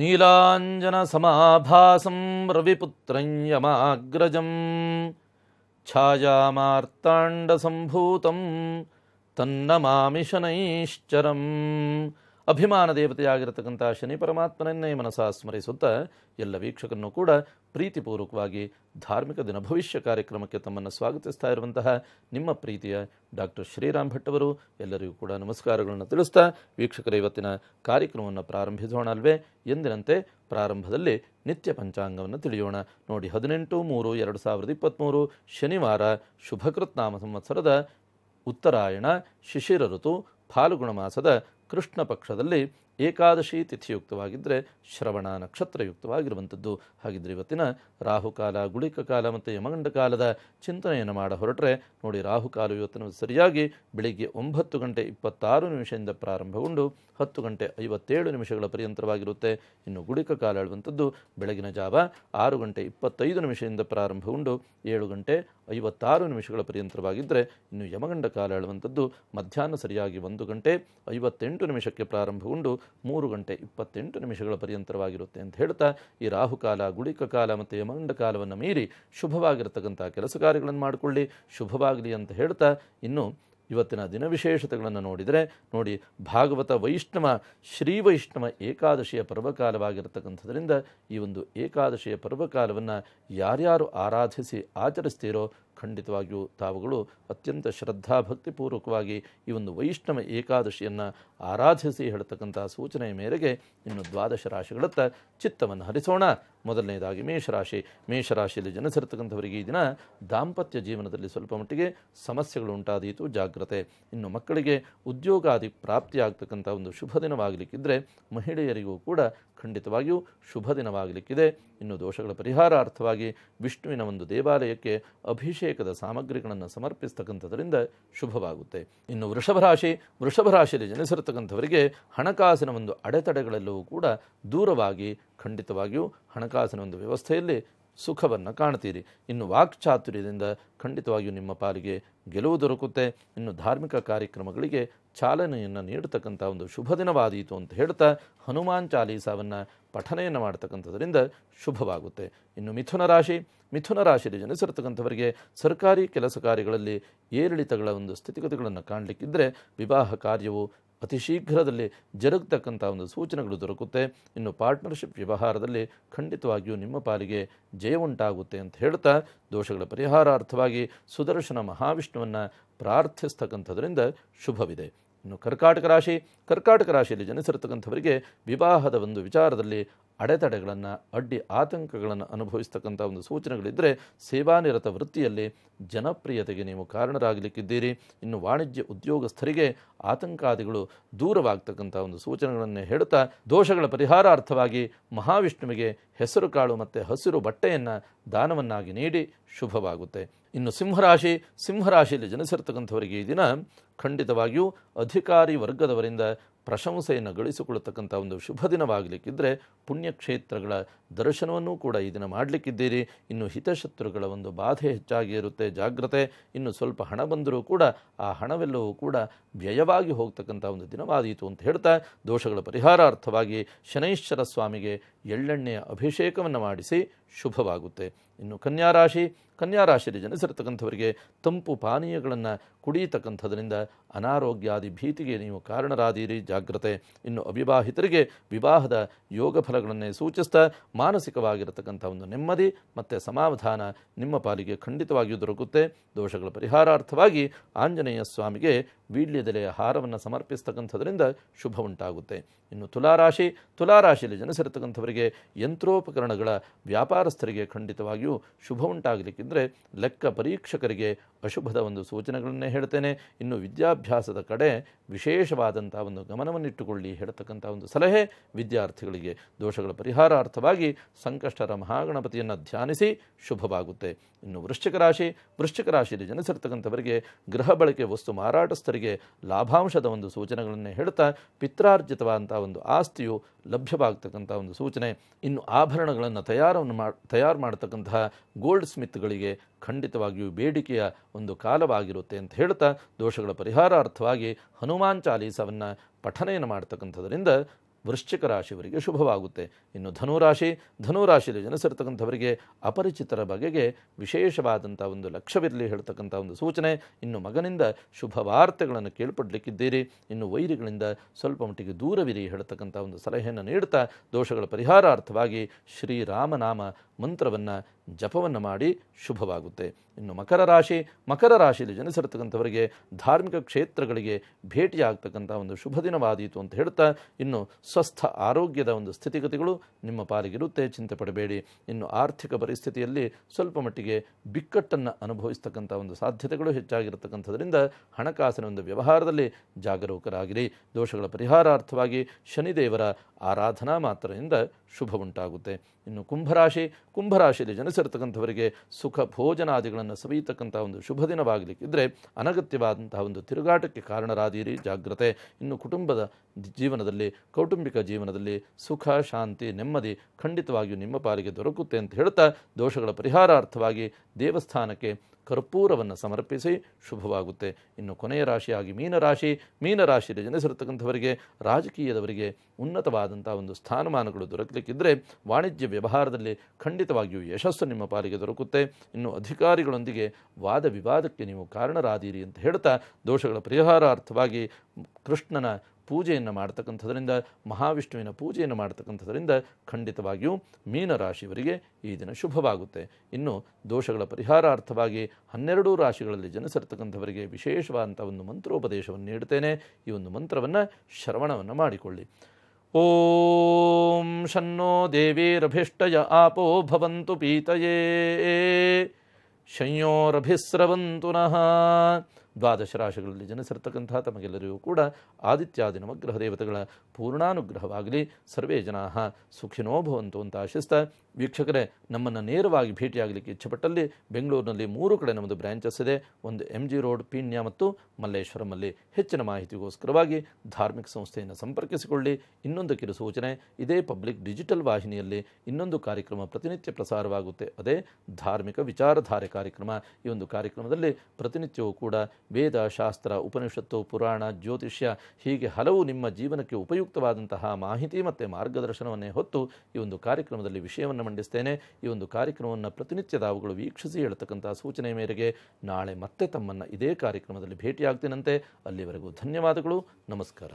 नीलाञ्जनसमाभासं रविपुत्रं यमाग्रजम् छायामार्ताण्डसम्भूतं तन्न मामिशनैश्चरम् अभिमान देवतयागिरन्त परमात्मने मनसा स्मरस ए वीक्षकनू ಪ್ರೀತಿಪೂರ್ವಕವಾಗಿ ಧಾರ್ಮಿಕ ದಿನ ಭವಿಷ್ಯ ಕಾರ್ಯಕ್ರಮಕ್ಕೆ ತಮ್ಮನ್ನು ಸ್ವಾಗತಿಸ್ತಾ ಇರುವಂತಹ ನಿಮ್ಮ ಪ್ರೀತಿಯ ಡಾಕ್ಟರ್ ಶ್ರೀರಾಮ್ ಭಟ್ ಅವರು ಎಲ್ಲರಿಗೂ ಕೂಡ ನಮಸ್ಕಾರಗಳನ್ನು ತಿಳಿಸ್ತಾ ವೀಕ್ಷಕರ ಇವತ್ತಿನ ಕಾರ್ಯಕ್ರಮವನ್ನು ಪ್ರಾರಂಭಿಸೋಣ ಅಲ್ವೇ ಎಂದಿನಂತೆ ಪ್ರಾರಂಭದಲ್ಲಿ ನಿತ್ಯ ಪಂಚಾಂಗವನ್ನು ತಿಳಿಯೋಣ ನೋಡಿ ಹದಿನೆಂಟು ಮೂರು ಎರಡು ಸಾವಿರದ ಇಪ್ಪತ್ತ್ಮೂರು ಶನಿವಾರ ಶುಭಕೃತ್ ನಾಮ ಸಂವತ್ಸರದ ಉತ್ತರಾಯಣ ಶಿಶಿರಋತು ಋತು ಫಾಲ್ಗುಣ ಮಾಸದ ಕೃಷ್ಣ ಪಕ್ಷದಲ್ಲಿ ಏಕಾದಶಿ ತಿಥಿಯುಕ್ತವಾಗಿದ್ದರೆ ಶ್ರವಣ ನಕ್ಷತ್ರಯುಕ್ತವಾಗಿರುವಂಥದ್ದು ಹಾಗಿದ್ರೆ ಇವತ್ತಿನ ರಾಹುಕಾಲ ಗುಳಿಕ ಕಾಲ ಮತ್ತು ಯಮಗಂಡ ಕಾಲದ ಚಿಂತನೆಯನ್ನು ಮಾಡ ಹೊರಟ್ರೆ ನೋಡಿ ರಾಹುಕಾಲ ಇವತ್ತಿನ ಸರಿಯಾಗಿ ಬೆಳಿಗ್ಗೆ ಒಂಬತ್ತು ಗಂಟೆ ಇಪ್ಪತ್ತಾರು ನಿಮಿಷದಿಂದ ಪ್ರಾರಂಭಗೊಂಡು ಹತ್ತು ಗಂಟೆ ಐವತ್ತೇಳು ನಿಮಿಷಗಳ ಪರ್ಯಂತರವಾಗಿರುತ್ತೆ ಇನ್ನು ಗುಳಿಕ ಕಾಲ ಹೇಳುವಂಥದ್ದು ಬೆಳಗಿನ ಜಾವ ಆರು ಗಂಟೆ ಇಪ್ಪತ್ತೈದು ನಿಮಿಷದಿಂದ ಪ್ರಾರಂಭಗೊಂಡು ಏಳು ಗಂಟೆ ಐವತ್ತಾರು ನಿಮಿಷಗಳ ಪರ್ಯಂತರವಾಗಿದ್ದರೆ ಇನ್ನು ಯಮಗಂಡ ಕಾಲ ಹೇಳುವಂಥದ್ದು ಮಧ್ಯಾಹ್ನ ಸರಿಯಾಗಿ ಒಂದು ಗಂಟೆ ಐವತ್ತೆಂಟು ನಿಮಿಷಕ್ಕೆ ಪ್ರಾರಂಭಗೊಂಡು ಮೂರು ಗಂಟೆ ಇಪ್ಪತ್ತೆಂಟು ನಿಮಿಷಗಳ ಪರ್ಯಂತರವಾಗಿರುತ್ತೆ ಅಂತ ಹೇಳ್ತಾ ಈ ರಾಹುಕಾಲ ಗುಳಿಕ ಕಾಲ ಮತ್ತು ಯಮಗಂಡ ಕಾಲವನ್ನು ಮೀರಿ ಶುಭವಾಗಿರತಕ್ಕಂಥ ಕೆಲಸ ಕಾರ್ಯಗಳನ್ನು ಮಾಡಿಕೊಳ್ಳಿ ಶುಭವಾಗಲಿ ಅಂತ ಹೇಳ್ತಾ ಇನ್ನು ಇವತ್ತಿನ ದಿನವಿಶೇಷತೆಗಳನ್ನು ನೋಡಿದರೆ ನೋಡಿ ಭಾಗವತ ವೈಷ್ಣವ ಶ್ರೀ ವೈಷ್ಣವ ಏಕಾದಶಿಯ ಪರ್ವಕಾಲವಾಗಿರತಕ್ಕಂಥದ್ರಿಂದ ಈ ಒಂದು ಏಕಾದಶಿಯ ಪರ್ವಕಾಲವನ್ನು ಯಾರ್ಯಾರು ಆರಾಧಿಸಿ ಆಚರಿಸ್ತೀರೋ ಖಂಡಿತವಾಗಿಯೂ ತಾವುಗಳು ಅತ್ಯಂತ ಶ್ರದ್ಧಾಭಕ್ತಿಪೂರ್ವಕವಾಗಿ ಈ ಒಂದು ವೈಷ್ಣವ ಏಕಾದಶಿಯನ್ನು ಆರಾಧಿಸಿ ಹೇಳ್ತಕ್ಕಂಥ ಸೂಚನೆಯ ಮೇರೆಗೆ ಇನ್ನು ದ್ವಾದಶ ರಾಶಿಗಳತ್ತ ಚಿತ್ತವನ್ನು ಹರಿಸೋಣ ಮೊದಲನೇದಾಗಿ ಮೇಷರಾಶಿ ಮೇಷರಾಶಿಯಲ್ಲಿ ಜನಿಸಿರತಕ್ಕಂಥವರಿಗೆ ಈ ದಿನ ದಾಂಪತ್ಯ ಜೀವನದಲ್ಲಿ ಸ್ವಲ್ಪ ಮಟ್ಟಿಗೆ ಸಮಸ್ಯೆಗಳು ಉಂಟಾದೀತು ಜಾಗ್ರತೆ ಇನ್ನು ಮಕ್ಕಳಿಗೆ ಉದ್ಯೋಗಾದಿ ಪ್ರಾಪ್ತಿಯಾಗ್ತಕ್ಕಂಥ ಒಂದು ಶುಭ ದಿನವಾಗಲಿಕ್ಕಿದ್ರೆ ಮಹಿಳೆಯರಿಗೂ ಕೂಡ ಖಂಡಿತವಾಗಿಯೂ ಶುಭ ದಿನವಾಗಲಿಕ್ಕಿದೆ ಇನ್ನು ದೋಷಗಳ ಪರಿಹಾರ ಅರ್ಥವಾಗಿ ವಿಷ್ಣುವಿನ ಒಂದು ದೇವಾಲಯಕ್ಕೆ ಅಭಿಷೇಕದ ಸಾಮಗ್ರಿಗಳನ್ನು ಸಮರ್ಪಿಸ್ತಕ್ಕಂಥದ್ರಿಂದ ಶುಭವಾಗುತ್ತೆ ಇನ್ನು ವೃಷಭರಾಶಿ ವೃಷಭರಾಶಿಯಲ್ಲಿ ಜನಿಸಿರತಕ್ಕಂಥವರಿಗೆ ಹಣಕಾಸಿನ ಒಂದು ಅಡೆತಡೆಗಳೆಲ್ಲವೂ ಕೂಡ ದೂರವಾಗಿ ಖಂಡಿತವಾಗಿಯೂ ಹಣಕಾಸಿನ ಒಂದು ವ್ಯವಸ್ಥೆಯಲ್ಲಿ ಸುಖವನ್ನು ಕಾಣ್ತೀರಿ ಇನ್ನು ವಾಕ್ಚಾತುರ್ಯದಿಂದ ಖಂಡಿತವಾಗಿಯೂ ನಿಮ್ಮ ಪಾಲಿಗೆ ಗೆಲುವು ದೊರಕುತ್ತೆ ಇನ್ನು ಧಾರ್ಮಿಕ ಕಾರ್ಯಕ್ರಮಗಳಿಗೆ ಚಾಲನೆಯನ್ನು ನೀಡತಕ್ಕಂಥ ಒಂದು ಶುಭ ದಿನವಾದೀತು ಅಂತ ಹೇಳ್ತಾ ಹನುಮಾನ್ ಚಾಲೀಸಾವನ್ನು ಪಠನೆಯನ್ನು ಮಾಡ್ತಕ್ಕಂಥದ್ರಿಂದ ಶುಭವಾಗುತ್ತೆ ಇನ್ನು ಮಿಥುನ ರಾಶಿ ಮಿಥುನ ರಾಶಿಯಲ್ಲಿ ಜನಿಸಿರ್ತಕ್ಕಂಥವರಿಗೆ ಸರ್ಕಾರಿ ಕೆಲಸ ಕಾರ್ಯಗಳಲ್ಲಿ ಏರಿಳಿತಗಳ ಒಂದು ಸ್ಥಿತಿಗತಿಗಳನ್ನು ಕಾಣಲಿಕ್ಕಿದ್ದರೆ ವಿವಾಹ ಕಾರ್ಯವು ಅತಿ ಶೀಘ್ರದಲ್ಲಿ ಜರುಗತಕ್ಕಂಥ ಒಂದು ಸೂಚನೆಗಳು ದೊರಕುತ್ತೆ ಇನ್ನು ಪಾರ್ಟ್ನರ್ಶಿಪ್ ವ್ಯವಹಾರದಲ್ಲಿ ಖಂಡಿತವಾಗಿಯೂ ನಿಮ್ಮ ಪಾಲಿಗೆ ಜಯ ಉಂಟಾಗುತ್ತೆ ಅಂತ ಹೇಳ್ತಾ ದೋಷಗಳ ಪರಿಹಾರಾರ್ಥವಾಗಿ ಸುದರ್ಶನ ಮಹಾವಿಷ್ಣುವನ್ನು ಪ್ರಾರ್ಥಿಸ್ತಕ್ಕಂಥದ್ರಿಂದ ಶುಭವಿದೆ ಇನ್ನು ಕರ್ಕಾಟಕ ರಾಶಿ ಕರ್ಕಾಟಕ ರಾಶಿಯಲ್ಲಿ ಜನಿಸಿರತಕ್ಕಂಥವರಿಗೆ ವಿವಾಹದ ಒಂದು ವಿಚಾರದಲ್ಲಿ ಅಡೆತಡೆಗಳನ್ನು ಅಡ್ಡಿ ಆತಂಕಗಳನ್ನು ಅನುಭವಿಸ್ತಕ್ಕಂಥ ಒಂದು ಸೂಚನೆಗಳಿದ್ದರೆ ಸೇವಾನಿರತ ವೃತ್ತಿಯಲ್ಲಿ ಜನಪ್ರಿಯತೆಗೆ ನೀವು ಕಾರಣರಾಗಲಿಕ್ಕಿದ್ದೀರಿ ಇನ್ನು ವಾಣಿಜ್ಯ ಉದ್ಯೋಗಸ್ಥರಿಗೆ ಆತಂಕಾದಿಗಳು ದೂರವಾಗ್ತಕ್ಕಂಥ ಒಂದು ಸೂಚನೆಗಳನ್ನು ಹೇಳುತ್ತಾ ದೋಷಗಳ ಪರಿಹಾರಾರ್ಥವಾಗಿ ಮಹಾವಿಷ್ಣುವಿಗೆ ಹೆಸರು ಕಾಳು ಮತ್ತು ಹಸಿರು ಬಟ್ಟೆಯನ್ನು ದಾನವನ್ನಾಗಿ ನೀಡಿ ಶುಭವಾಗುತ್ತೆ ಇನ್ನು ಸಿಂಹರಾಶಿ ಸಿಂಹರಾಶಿಯಲ್ಲಿ ಜನಿಸಿರ್ತಕ್ಕಂಥವರಿಗೆ ಈ ದಿನ ಖಂಡಿತವಾಗಿಯೂ ಅಧಿಕಾರಿ ವರ್ಗದವರಿಂದ ಪ್ರಶಂಸೆಯನ್ನು ಗಳಿಸಿಕೊಳ್ಳತಕ್ಕಂಥ ಒಂದು ಶುಭ ದಿನವಾಗಲಿಕ್ಕಿದ್ದರೆ ಪುಣ್ಯಕ್ಷೇತ್ರಗಳ ದರ್ಶನವನ್ನೂ ಕೂಡ ಈ ದಿನ ಮಾಡಲಿಕ್ಕಿದ್ದೀರಿ ಇನ್ನು ಹಿತಶತ್ರುಗಳ ಒಂದು ಬಾಧೆ ಹೆಚ್ಚಾಗಿ ಇರುತ್ತೆ ಜಾಗ್ರತೆ ಇನ್ನು ಸ್ವಲ್ಪ ಹಣ ಬಂದರೂ ಕೂಡ ಆ ಹಣವೆಲ್ಲವೂ ಕೂಡ ವ್ಯಯವಾಗಿ ಹೋಗ್ತಕ್ಕಂಥ ಒಂದು ದಿನವಾದೀತು ಅಂತ ಹೇಳ್ತಾ ದೋಷಗಳ ಪರಿಹಾರಾರ್ಥವಾಗಿ ಶನೈಶ್ವರ ಸ್ವಾಮಿಗೆ ಎಳ್ಳೆಣ್ಣೆಯ ಅಭಿಷೇಕವನ್ನು ಮಾಡಿಸಿ ಶುಭವಾಗುತ್ತೆ ಇನ್ನು ಕನ್ಯಾರಾಶಿ ಕನ್ಯಾರಾಶಿಯಲ್ಲಿ ಜನಿಸಿರತಕ್ಕಂಥವರಿಗೆ ತಂಪು ಪಾನೀಯಗಳನ್ನು ಕುಡಿಯತಕ್ಕಂಥದ್ರಿಂದ ಅನಾರೋಗ್ಯಾದಿ ಭೀತಿಗೆ ನೀವು ಕಾರಣರಾದೀರಿ ಜಾಗ್ರತೆ ಇನ್ನು ಅವಿವಾಹಿತರಿಗೆ ವಿವಾಹದ ಯೋಗ ಫಲಗಳನ್ನೇ ಸೂಚಿಸ್ತಾ ಮಾನಸಿಕವಾಗಿರತಕ್ಕಂಥ ಒಂದು ನೆಮ್ಮದಿ ಮತ್ತು ಸಮಾಧಾನ ನಿಮ್ಮ ಪಾಲಿಗೆ ಖಂಡಿತವಾಗಿಯೂ ದೊರಕುತ್ತೆ ದೋಷಗಳ ಪರಿಹಾರಾರ್ಥವಾಗಿ ಆಂಜನೇಯ ಸ್ವಾಮಿಗೆ ವೀಳ್ಯದೆಲೆ ಹಾರವನ್ನು ಸಮರ್ಪಿಸ್ತಕ್ಕಂಥದ್ರಿಂದ ಶುಭ ಉಂಟಾಗುತ್ತೆ ಇನ್ನು ತುಲಾರಾಶಿ ತುಲಾರಾಶಿಯಲ್ಲಿ ಜನಸಿರತಕ್ಕಂಥವರಿಗೆ ಯಂತ್ರೋಪಕರಣಗಳ ವ್ಯಾಪಾರಸ್ಥರಿಗೆ ಖಂಡಿತವಾಗಿಯೂ ಶುಭ ಉಂಟಾಗಲಿಕ್ಕಿಂದರೆ ಲೆಕ್ಕ ಪರೀಕ್ಷಕರಿಗೆ ಅಶುಭದ ಒಂದು ಸೂಚನೆಗಳನ್ನೇ ಹೇಳ್ತೇನೆ ಇನ್ನು ವಿದ್ಯಾಭ್ಯಾಸದ ಕಡೆ ವಿಶೇಷವಾದಂಥ ಒಂದು ಗಮನವನ್ನಿಟ್ಟುಕೊಳ್ಳಿ ಹೇಳತಕ್ಕಂಥ ಒಂದು ಸಲಹೆ ವಿದ್ಯಾರ್ಥಿಗಳಿಗೆ ದೋಷಗಳ ಪರಿಹಾರಾರ್ಥವಾಗಿ ಸಂಕಷ್ಟರ ಮಹಾಗಣಪತಿಯನ್ನು ಧ್ಯಾನಿಸಿ ಶುಭವಾಗುತ್ತೆ ಇನ್ನು ವೃಶ್ಚಿಕ ರಾಶಿ ವೃಶ್ಚಿಕ ರಾಶಿಯಲ್ಲಿ ಜನಸಿರ್ತಕ್ಕಂಥವರಿಗೆ ಗೃಹ ಬಳಕೆ ವಸ್ತು ಮಾರಾಟಸ್ಥರಿಗೆ ರೈತರಿಗೆ ಲಾಭಾಂಶದ ಒಂದು ಸೂಚನೆಗಳನ್ನು ಹೇಳ್ತಾ ಪಿತ್ರಾರ್ಜಿತವಾದಂಥ ಒಂದು ಆಸ್ತಿಯು ಲಭ್ಯವಾಗ್ತಕ್ಕಂಥ ಒಂದು ಸೂಚನೆ ಇನ್ನು ಆಭರಣಗಳನ್ನು ತಯಾರವನ್ನು ಮಾ ತಯಾರು ಮಾಡತಕ್ಕಂತಹ ಗೋಲ್ಡ್ ಸ್ಮಿತ್ಗಳಿಗೆ ಖಂಡಿತವಾಗಿಯೂ ಬೇಡಿಕೆಯ ಒಂದು ಕಾಲವಾಗಿರುತ್ತೆ ಅಂತ ಹೇಳ್ತಾ ದೋಷಗಳ ಪರಿಹಾರಾರ್ಥವಾಗಿ ಹನುಮಾನ್ ಚಾಲೀಸವನ್ನು ಪಠನೆಯನ್ನು ಮಾಡ್ತಕ್ಕಂಥದ್ರಿಂದ ವೃಶ್ಚಿಕ ರಾಶಿಯವರಿಗೆ ಶುಭವಾಗುತ್ತೆ ಇನ್ನು ಧನುರಾಶಿ ಧನುರಾಶಿಯಲ್ಲಿ ಜನಿಸಿರ್ತಕ್ಕಂಥವರಿಗೆ ಅಪರಿಚಿತರ ಬಗೆಗೆ ವಿಶೇಷವಾದಂಥ ಒಂದು ಲಕ್ಷ್ಯವಿರಲಿ ಹೇಳ್ತಕ್ಕಂಥ ಒಂದು ಸೂಚನೆ ಇನ್ನು ಮಗನಿಂದ ಶುಭ ವಾರ್ತೆಗಳನ್ನು ಕೇಳ್ಪಡ್ಲಿಕ್ಕಿದ್ದೀರಿ ಇನ್ನು ವೈರಿಗಳಿಂದ ಸ್ವಲ್ಪ ಮಟ್ಟಿಗೆ ದೂರವಿರಿ ಹೇಳ್ತಕ್ಕಂಥ ಒಂದು ಸಲಹೆಯನ್ನು ನೀಡ್ತಾ ದೋಷಗಳ ಪರಿಹಾರಾರ್ಥವಾಗಿ ಶ್ರೀರಾಮನಾಮ ಮಂತ್ರವನ್ನು ಜಪವನ್ನು ಮಾಡಿ ಶುಭವಾಗುತ್ತೆ ಇನ್ನು ಮಕರ ರಾಶಿ ಮಕರ ರಾಶಿಯಲ್ಲಿ ಜನಿಸಿರತಕ್ಕಂಥವರಿಗೆ ಧಾರ್ಮಿಕ ಕ್ಷೇತ್ರಗಳಿಗೆ ಭೇಟಿಯಾಗ್ತಕ್ಕಂಥ ಒಂದು ಶುಭ ದಿನವಾದೀತು ಅಂತ ಹೇಳ್ತಾ ಇನ್ನು ಸ್ವಸ್ಥ ಆರೋಗ್ಯದ ಒಂದು ಸ್ಥಿತಿಗತಿಗಳು ನಿಮ್ಮ ಪಾಲಿಗಿರುತ್ತೆ ಚಿಂತೆ ಪಡಬೇಡಿ ಇನ್ನು ಆರ್ಥಿಕ ಪರಿಸ್ಥಿತಿಯಲ್ಲಿ ಸ್ವಲ್ಪ ಮಟ್ಟಿಗೆ ಬಿಕ್ಕಟ್ಟನ್ನು ಅನುಭವಿಸ್ತಕ್ಕಂಥ ಒಂದು ಸಾಧ್ಯತೆಗಳು ಹೆಚ್ಚಾಗಿರತಕ್ಕಂಥದ್ರಿಂದ ಹಣಕಾಸಿನ ಒಂದು ವ್ಯವಹಾರದಲ್ಲಿ ಜಾಗರೂಕರಾಗಿರಿ ದೋಷಗಳ ಪರಿಹಾರಾರ್ಥವಾಗಿ ಶನಿದೇವರ ಆರಾಧನಾ ಮಾತ್ರದಿಂದ ಶುಭ ಉಂಟಾಗುತ್ತೆ ಇನ್ನು ಕುಂಭರಾಶಿ ಕುಂಭರಾಶಿಯಲ್ಲಿ ಜನಿಸಿರ್ತಕ್ಕಂಥವರಿಗೆ ಸುಖ ಭೋಜನಾದಿಗಳನ್ನು ಸವಿಯತಕ್ಕಂಥ ಒಂದು ಶುಭ ದಿನವಾಗಲಿಕ್ಕಿದ್ರೆ ಅನಗತ್ಯವಾದಂತಹ ಒಂದು ತಿರುಗಾಟಕ್ಕೆ ಕಾರಣರಾದಿರಿ ಜಾಗ್ರತೆ ಇನ್ನು ಕುಟುಂಬದ ಜೀವನದಲ್ಲಿ ಕೌಟುಂಬಿಕ ಜೀವನದಲ್ಲಿ ಸುಖ ಶಾಂತಿ ನೆಮ್ಮದಿ ಖಂಡಿತವಾಗಿಯೂ ನಿಮ್ಮ ಪಾಲಿಗೆ ದೊರಕುತ್ತೆ ಅಂತ ಹೇಳ್ತಾ ದೋಷಗಳ ಪರಿಹಾರಾರ್ಥವಾಗಿ ದೇವಸ್ಥಾನಕ್ಕೆ ಕರ್ಪೂರವನ್ನು ಸಮರ್ಪಿಸಿ ಶುಭವಾಗುತ್ತೆ ಇನ್ನು ಕೊನೆಯ ರಾಶಿಯಾಗಿ ಮೀನರಾಶಿ ಮೀನರಾಶಿಯಲ್ಲಿ ಜನಿಸಿರತಕ್ಕಂಥವರಿಗೆ ರಾಜಕೀಯದವರಿಗೆ ಉನ್ನತವಾದಂಥ ಒಂದು ಸ್ಥಾನಮಾನಗಳು ದೊರಕಲಿಕ್ಕಿದ್ದರೆ ವಾಣಿಜ್ಯ ವ್ಯವಹಾರದಲ್ಲಿ ಖಂಡಿತವಾಗಿಯೂ ಯಶಸ್ಸು ನಿಮ್ಮ ಪಾಲಿಗೆ ದೊರಕುತ್ತೆ ಇನ್ನು ಅಧಿಕಾರಿಗಳೊಂದಿಗೆ ವಾದ ವಿವಾದಕ್ಕೆ ನೀವು ಕಾರಣರಾದೀರಿ ಅಂತ ಹೇಳ್ತಾ ದೋಷಗಳ ಪರಿಹಾರಾರ್ಥವಾಗಿ ಕೃಷ್ಣನ ಪೂಜೆಯನ್ನು ಮಾಡ್ತಕ್ಕಂಥದ್ರಿಂದ ಮಹಾವಿಷ್ಣುವಿನ ಪೂಜೆಯನ್ನು ಮಾಡ್ತಕ್ಕಂಥದ್ರಿಂದ ಖಂಡಿತವಾಗಿಯೂ ಮೀನರಾಶಿಯವರಿಗೆ ಈ ದಿನ ಶುಭವಾಗುತ್ತೆ ಇನ್ನು ದೋಷಗಳ ಪರಿಹಾರಾರ್ಥವಾಗಿ ಹನ್ನೆರಡೂ ರಾಶಿಗಳಲ್ಲಿ ಜನಿಸಿರ್ತಕ್ಕಂಥವರಿಗೆ ವಿಶೇಷವಾದಂಥ ಒಂದು ಮಂತ್ರೋಪದೇಶವನ್ನು ನೀಡುತ್ತೇನೆ ಈ ಒಂದು ಮಂತ್ರವನ್ನು ಶ್ರವಣವನ್ನು ಮಾಡಿಕೊಳ್ಳಿ ಓಂ ಶನ್ನೋ ದೇವಿರಭಿಷ್ಟಯ ಆಪೋ ಭವಂತು ಪೀತಯೇ ಶಂಯೋರಭಿಸ್ರವಂತು ನಃ ದ್ವಾದಶ ರಾಶಿಗಳಲ್ಲಿ ಜನಿಸಿರ್ತಕ್ಕಂಥ ತಮಗೆಲ್ಲರಿಗೂ ಕೂಡ ಆದಿತ್ಯಾದಿ ನವಗ್ರಹ ದೇವತೆಗಳ ಪೂರ್ಣಾನುಗ್ರಹವಾಗಲಿ ಸರ್ವೇ ಜನಾ ಸುಖಿನೋ ಭವಂತು ಅಂತ ಆಶಿಸ್ತಾ ವೀಕ್ಷಕರೇ ನಮ್ಮನ್ನು ನೇರವಾಗಿ ಭೇಟಿಯಾಗಲಿಕ್ಕೆ ಇಚ್ಛೆಪಟ್ಟಲ್ಲಿ ಬೆಂಗಳೂರಿನಲ್ಲಿ ಮೂರು ಕಡೆ ನಮ್ಮದು ಬ್ರಾಂಚಸ್ ಇದೆ ಒಂದು ಎಮ್ ಜಿ ರೋಡ್ ಪೀಣ್ಯ ಮತ್ತು ಮಲ್ಲೇಶ್ವರಮಲ್ಲಿ ಹೆಚ್ಚಿನ ಮಾಹಿತಿಗೋಸ್ಕರವಾಗಿ ಧಾರ್ಮಿಕ ಸಂಸ್ಥೆಯನ್ನು ಸಂಪರ್ಕಿಸಿಕೊಳ್ಳಿ ಇನ್ನೊಂದು ಕಿರು ಸೂಚನೆ ಇದೇ ಪಬ್ಲಿಕ್ ಡಿಜಿಟಲ್ ವಾಹಿನಿಯಲ್ಲಿ ಇನ್ನೊಂದು ಕಾರ್ಯಕ್ರಮ ಪ್ರತಿನಿತ್ಯ ಪ್ರಸಾರವಾಗುತ್ತೆ ಅದೇ ಧಾರ್ಮಿಕ ವಿಚಾರಧಾರೆ ಕಾರ್ಯಕ್ರಮ ಈ ಒಂದು ಕಾರ್ಯಕ್ರಮದಲ್ಲಿ ಪ್ರತಿನಿತ್ಯವೂ ಕೂಡ ವೇದ ಶಾಸ್ತ್ರ ಉಪನಿಷತ್ತು ಪುರಾಣ ಜ್ಯೋತಿಷ್ಯ ಹೀಗೆ ಹಲವು ನಿಮ್ಮ ಜೀವನಕ್ಕೆ ಉಪಯುಕ್ತವಾದಂತಹ ಮಾಹಿತಿ ಮತ್ತು ಮಾರ್ಗದರ್ಶನವನ್ನೇ ಹೊತ್ತು ಈ ಒಂದು ಕಾರ್ಯಕ್ರಮದಲ್ಲಿ ವಿಷಯವನ್ನು ಮಂಡಿಸ್ತೇನೆ ಈ ಒಂದು ಕಾರ್ಯಕ್ರಮವನ್ನು ಪ್ರತಿನಿತ್ಯದ ಅವುಗಳು ವೀಕ್ಷಿಸಿ ಹೇಳ್ತಕ್ಕಂಥ ಸೂಚನೆ ಮೇರೆಗೆ ನಾಳೆ ಮತ್ತೆ ತಮ್ಮನ್ನು ಇದೇ ಕಾರ್ಯಕ್ರಮದಲ್ಲಿ ಭೇಟಿಯಾಗ್ತೀನಂತೆ ಅಲ್ಲಿವರೆಗೂ ಧನ್ಯವಾದಗಳು ನಮಸ್ಕಾರ